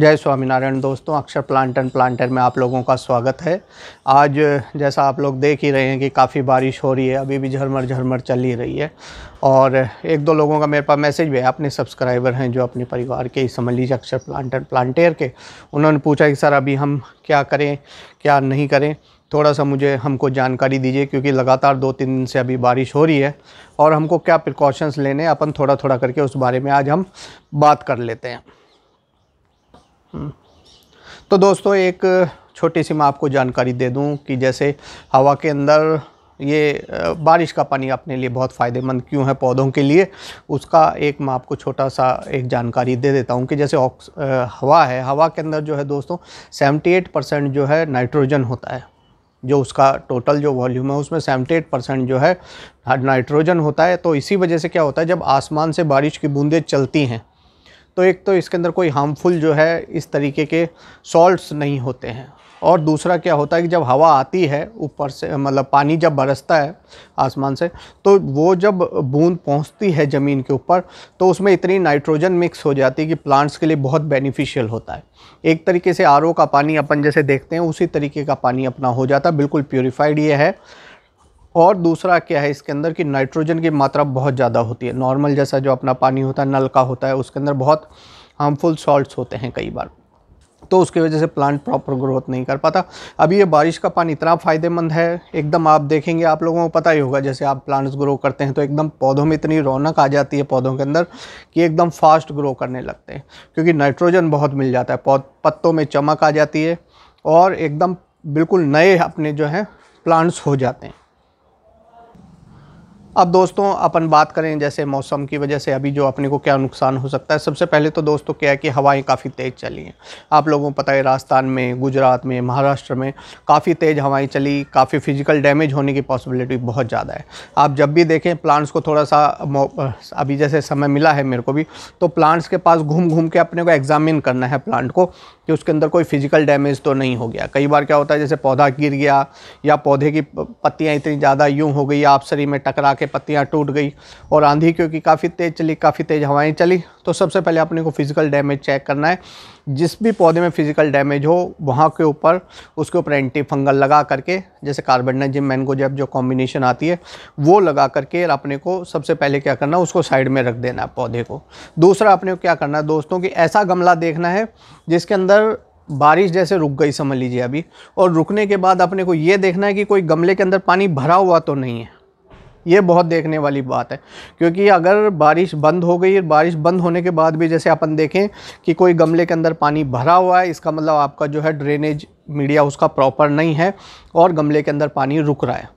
जय स्वामीनारायण दोस्तों अक्षर प्लांट एंड प्लांटर में आप लोगों का स्वागत है आज जैसा आप लोग देख ही रहे हैं कि काफ़ी बारिश हो रही है अभी भी झरमर झरमर चल ही रही है और एक दो लोगों का मेरे पास मैसेज भी है अपने सब्सक्राइबर हैं जो अपने परिवार के ही समझ लीजिए अक्षर प्लांट एंड प्लांटेयर के उन्होंने पूछा कि सर अभी हम क्या करें क्या नहीं करें थोड़ा सा मुझे हमको जानकारी दीजिए क्योंकि लगातार दो तीन दिन से अभी बारिश हो रही है और हमको क्या प्रिकॉशंस लेने अपन थोड़ा थोड़ा करके उस बारे में आज हम बात कर लेते हैं तो दोस्तों एक छोटी सी मैं आपको जानकारी दे दूं कि जैसे हवा के अंदर ये बारिश का पानी अपने लिए बहुत फ़ायदेमंद क्यों है पौधों के लिए उसका एक मैं आपको छोटा सा एक जानकारी दे देता हूँ कि जैसे ऑक्स हवा है हवा के अंदर जो है दोस्तों 78 परसेंट जो है नाइट्रोजन होता है जो उसका टोटल जो वॉल्यूम है उसमें सेवेंटी परसेंट जो है नाइट्रोजन होता है तो इसी वजह से क्या होता है जब आसमान से बारिश की बूंदें चलती हैं तो एक तो इसके अंदर कोई हार्मफुल जो है इस तरीके के सॉल्ट्स नहीं होते हैं और दूसरा क्या होता है कि जब हवा आती है ऊपर से मतलब पानी जब बरसता है आसमान से तो वो जब बूंद पहुंचती है ज़मीन के ऊपर तो उसमें इतनी नाइट्रोजन मिक्स हो जाती है कि प्लांट्स के लिए बहुत बेनिफिशियल होता है एक तरीके से आर का पानी अपन जैसे देखते हैं उसी तरीके का पानी अपना हो जाता है बिल्कुल प्योरीफाइड ये है और दूसरा क्या है इसके अंदर कि नाइट्रोजन की मात्रा बहुत ज़्यादा होती है नॉर्मल जैसा जो अपना पानी होता है नल का होता है उसके अंदर बहुत हार्मफुल सॉल्ट्स होते हैं कई बार तो उसकी वजह से प्लांट प्रॉपर ग्रोथ नहीं कर पाता अभी ये बारिश का पानी इतना फ़ायदेमंद है एकदम आप देखेंगे आप लोगों को पता ही होगा जैसे आप प्लांट्स ग्रो करते हैं तो एकदम पौधों में इतनी रौनक आ जाती है पौधों के अंदर कि एकदम फास्ट ग्रो करने लगते हैं क्योंकि नाइट्रोजन बहुत मिल जाता है पत्तों में चमक आ जाती है और एकदम बिल्कुल नए अपने जो हैं प्लांट्स हो जाते हैं अब दोस्तों अपन बात करें जैसे मौसम की वजह से अभी जो अपने को क्या नुकसान हो सकता है सबसे पहले तो दोस्तों क्या है कि हवाएं काफ़ी तेज़ चली हैं आप लोगों को पता है राजस्थान में गुजरात में महाराष्ट्र में काफ़ी तेज़ हवाएं चली काफ़ी फिजिकल डैमेज होने की पॉसिबिलिटी बहुत ज़्यादा है आप जब भी देखें प्लांट्स को थोड़ा सा अभी जैसे समय मिला है मेरे को भी तो प्लांट्स के पास घूम घूम के अपने को एग्ज़ामिन करना है प्लांट को कि उसके अंदर कोई फिजिकल डैमेज तो नहीं हो गया कई बार क्या होता है जैसे पौधा गिर गया या पौधे की पत्तियाँ इतनी ज़्यादा यूँ हो गई आपसरी में टकरा के पत्तियाँ टूट गई और आंधी क्योंकि काफ़ी तेज़ चली काफ़ी तेज़ हवाएँ चली तो सबसे पहले अपने को फिज़िकल डैमेज चेक करना है जिस भी पौधे में फिजिकल डैमेज हो वहाँ के ऊपर उसके ऊपर एंटी फंगल लगा करके जैसे मैंगो जब जो कॉम्बिनेशन आती है वो लगा करके अपने को सबसे पहले क्या करना उसको साइड में रख देना है पौधे को दूसरा अपने को क्या करना है दोस्तों कि ऐसा गमला देखना है जिसके अंदर बारिश जैसे रुक गई समझ लीजिए अभी और रुकने के बाद अपने को ये देखना है कि कोई गमले के अंदर पानी भरा हुआ तो नहीं है ये बहुत देखने वाली बात है क्योंकि अगर बारिश बंद हो गई बारिश बंद होने के बाद भी जैसे अपन देखें कि कोई गमले के अंदर पानी भरा हुआ है इसका मतलब आपका जो है ड्रेनेज मीडिया उसका प्रॉपर नहीं है और गमले के अंदर पानी रुक रहा है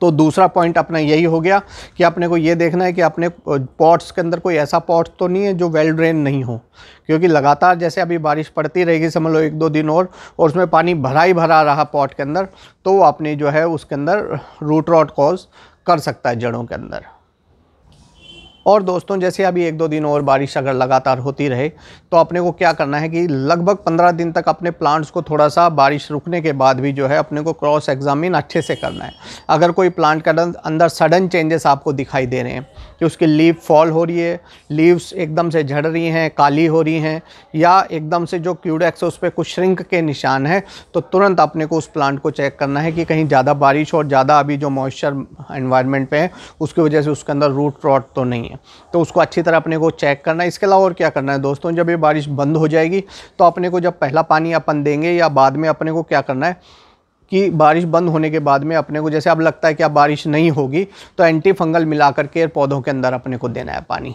तो दूसरा पॉइंट अपना यही हो गया कि अपने को ये देखना है कि अपने पॉट्स के अंदर कोई ऐसा पॉट तो नहीं है जो वेल ड्रेन नहीं हो क्योंकि लगातार जैसे अभी बारिश पड़ती रहेगी समझ लो एक दो दिन और और उसमें पानी भरा ही भरा रहा पॉट के अंदर तो अपने जो है उसके अंदर रूट रॉट कॉज कर सकता है जड़ों के अंदर और दोस्तों जैसे अभी एक दो दिन और बारिश अगर लगातार होती रहे तो अपने को क्या करना है कि लगभग पंद्रह दिन तक अपने प्लांट्स को थोड़ा सा बारिश रुकने के बाद भी जो है अपने को क्रॉस एग्जामिन अच्छे से करना है अगर कोई प्लांट का अंदर सडन चेंजेस आपको दिखाई दे रहे हैं कि उसकी लीव फॉल हो रही है लीव्स एकदम से झड़ रही हैं काली हो रही हैं या एकदम से जो क्यूडेक्स है उस पर कुछ श्रिंक के निशान हैं तो तुरंत अपने को उस प्लांट को चेक करना है कि कहीं ज़्यादा बारिश और ज़्यादा अभी जो मॉइस्चर एनवायरनमेंट पे है उसकी वजह से उसके अंदर रूट रॉट तो नहीं है हैं तो उसको अच्छी तरह अपने को चेक करना है इसके अलावा और क्या करना है दोस्तों जब ये बारिश बंद हो जाएगी तो अपने को जब पहला पानी अपन देंगे या बाद में अपने को क्या करना है कि बारिश बंद होने के बाद में अपने को जैसे अब लगता है कि अब बारिश नहीं होगी तो एंटी फंगल मिला करके पौधों के अंदर अपने को देना है पानी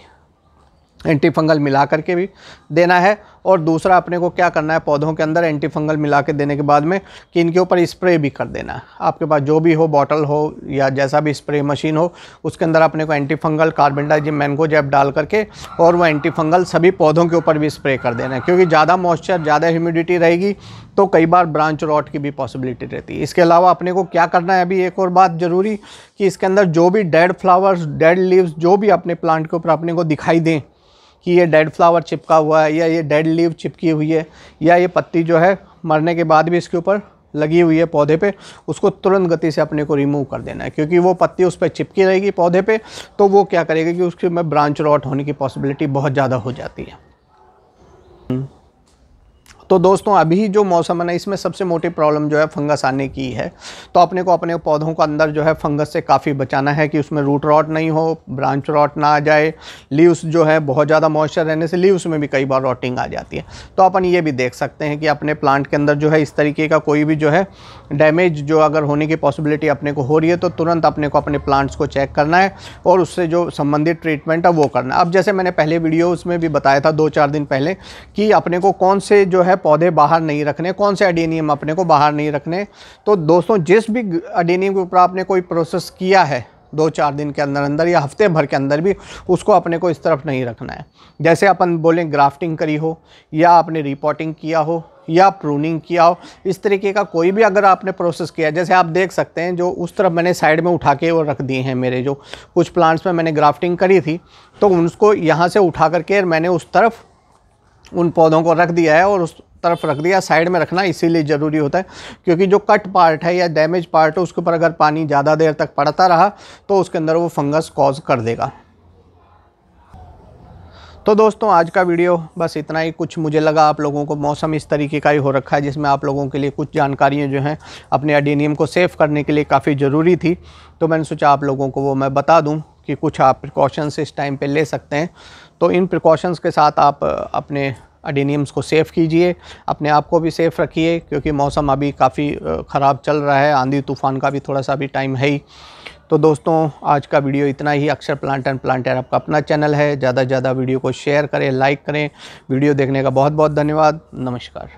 एंटी फंगल मिला करके भी देना है और दूसरा अपने को क्या करना है पौधों के अंदर एंटी फंगल मिला के देने के बाद में कि इनके ऊपर स्प्रे भी कर देना है आपके पास जो भी हो बॉटल हो या जैसा भी स्प्रे मशीन हो उसके अंदर अपने को एंटी फंगल डाइजिम मैंगो जैप डाल करके और वो एंटी फंगल सभी पौधों के ऊपर भी स्प्रे कर देना है क्योंकि ज़्यादा मॉइस्चर ज़्यादा ह्यूमिडिटी रहेगी तो कई बार ब्रांच रॉट की भी पॉसिबिलिटी रहती है इसके अलावा अपने को क्या करना है अभी एक और बात ज़रूरी कि इसके अंदर जो भी डेड फ्लावर्स डेड लीव्स जो भी अपने प्लांट के ऊपर अपने को दिखाई दें कि ये डेड फ्लावर चिपका हुआ है या ये डेड लीव चिपकी हुई है या ये पत्ती जो है मरने के बाद भी इसके ऊपर लगी हुई है पौधे पे उसको तुरंत गति से अपने को रिमूव कर देना है क्योंकि वो पत्ती उस पर चिपकी रहेगी पौधे पे तो वो क्या करेगा कि उसके में ब्रांच रॉट होने की पॉसिबिलिटी बहुत ज़्यादा हो जाती है तो दोस्तों अभी जो मौसम है ना इसमें सबसे मोटी प्रॉब्लम जो है फंगस आने की है तो अपने को अपने पौधों को अंदर जो है फंगस से काफ़ी बचाना है कि उसमें रूट रॉट नहीं हो ब्रांच रॉट ना आ जाए लीव्स जो है बहुत ज़्यादा मॉइस्चर रहने से लीव्स में भी कई बार रॉटिंग आ जाती है तो अपन ये भी देख सकते हैं कि अपने प्लांट के अंदर जो है इस तरीके का कोई भी जो है डैमेज जो अगर होने की पॉसिबिलिटी अपने को हो रही है तो तुरंत अपने को अपने प्लांट्स को चेक करना है और उससे जो संबंधित ट्रीटमेंट है वो करना है अब जैसे मैंने पहले वीडियो उसमें भी बताया था दो चार दिन पहले कि अपने को कौन से जो है पौधे बाहर नहीं रखने कौन से अडेनियम अपने को बाहर नहीं रखने तो दोस्तों जिस भी अडेनियम के ऊपर आपने कोई प्रोसेस किया है दो चार दिन के अंदर अंदर या हफ्ते भर के अंदर भी उसको अपने को इस तरफ नहीं रखना है जैसे अपन बोलें ग्राफ्टिंग करी हो या आपने रिपोर्टिंग किया हो या प्रूनिंग किया हो इस तरीके का कोई भी अगर आपने प्रोसेस किया है जैसे आप देख सकते हैं जो उस तरफ मैंने साइड में उठा के वो रख दिए हैं मेरे जो कुछ प्लांट्स में मैंने ग्राफ्टिंग करी थी तो उनको यहाँ से उठा करके मैंने उस तरफ उन पौधों को रख दिया है और उस तरफ रख दिया साइड में रखना इसीलिए ज़रूरी होता है क्योंकि जो कट पार्ट है या डैमेज पार्ट है उसके ऊपर अगर पानी ज़्यादा देर तक पड़ता रहा तो उसके अंदर वो फंगस कॉज कर देगा तो दोस्तों आज का वीडियो बस इतना ही कुछ मुझे लगा आप लोगों को मौसम इस तरीके का ही हो रखा है जिसमें आप लोगों के लिए कुछ जानकारियाँ जो हैं अपने अडीनियम को सेफ करने के लिए काफ़ी ज़रूरी थी तो मैंने सोचा आप लोगों को वो मैं बता दूँ कि कुछ आप प्रिकॉशंस इस टाइम पे ले सकते हैं तो इन प्रिकॉशंस के साथ आप अपने अडेनियम्स को सेफ़ कीजिए अपने आप को भी सेफ़ रखिए क्योंकि मौसम अभी काफ़ी ख़राब चल रहा है आंधी तूफ़ान का भी थोड़ा सा भी टाइम है ही तो दोस्तों आज का वीडियो इतना ही अक्षर प्लांट एंड प्लांट एयर आपका अपना चैनल है ज़्यादा से ज़्यादा वीडियो को शेयर करें लाइक करें वीडियो देखने का बहुत बहुत धन्यवाद नमस्कार